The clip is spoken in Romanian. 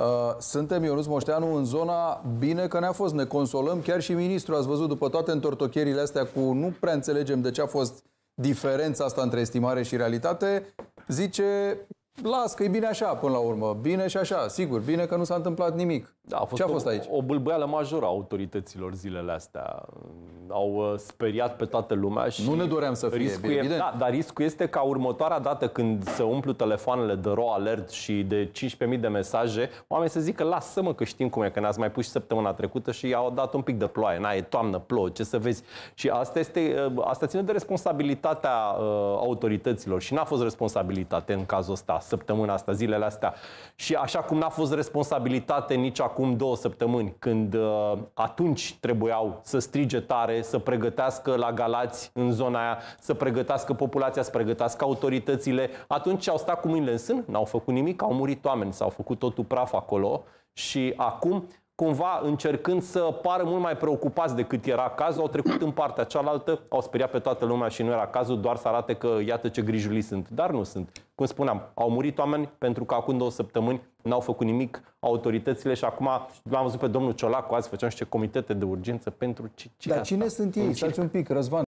Uh, suntem, Ionuț Moșteanu, în zona bine că ne-a fost. Ne consolăm chiar și ministrul. Ați văzut după toate întortocherile astea cu nu prea înțelegem de ce a fost diferența asta între estimare și realitate. Zice, las că e bine așa până la urmă. Bine și așa, sigur, bine că nu s-a întâmplat nimic. Da, a fost Ce a fost o, aici? O bâlbâială majoră a autorităților zilele astea. Au uh, speriat pe toată lumea și... Nu ne doream să fie, riscul e, da, Dar riscul este ca următoarea dată când se umplu telefoanele de ro alert și de 15.000 de mesaje, oamenii să zică, lasă-mă că știm cum e, că ne-ați mai pus și săptămâna trecută și i-au dat un pic de ploaie. Na, e toamnă, plouă, ce să vezi. Și asta, este, uh, asta ține de responsabilitatea uh, autorităților și n-a fost responsabilitate în cazul ăsta săptămâna asta, zilele astea. Și așa cum n-a fost responsabilitate nici acum două săptămâni, când uh, atunci trebuiau să strige tare, să pregătească la Galați în zona aia, să pregătească populația, să pregătească autoritățile, atunci au stat cu mâinile în sân, n-au făcut nimic, au murit oameni, s-au făcut totul praf acolo și acum cumva încercând să pară mult mai preocupați decât era cazul, au trecut în partea cealaltă, au speriat pe toată lumea și nu era cazul, doar să arate că iată ce grijuli sunt. Dar nu sunt. Cum spuneam, au murit oameni pentru că acum două săptămâni n-au făcut nimic autoritățile și acum l-am văzut pe domnul Ciolacu, azi făceam ce comitete de urgență pentru ce, ce Dar asta? cine sunt ei? Stați un pic, Răzvan.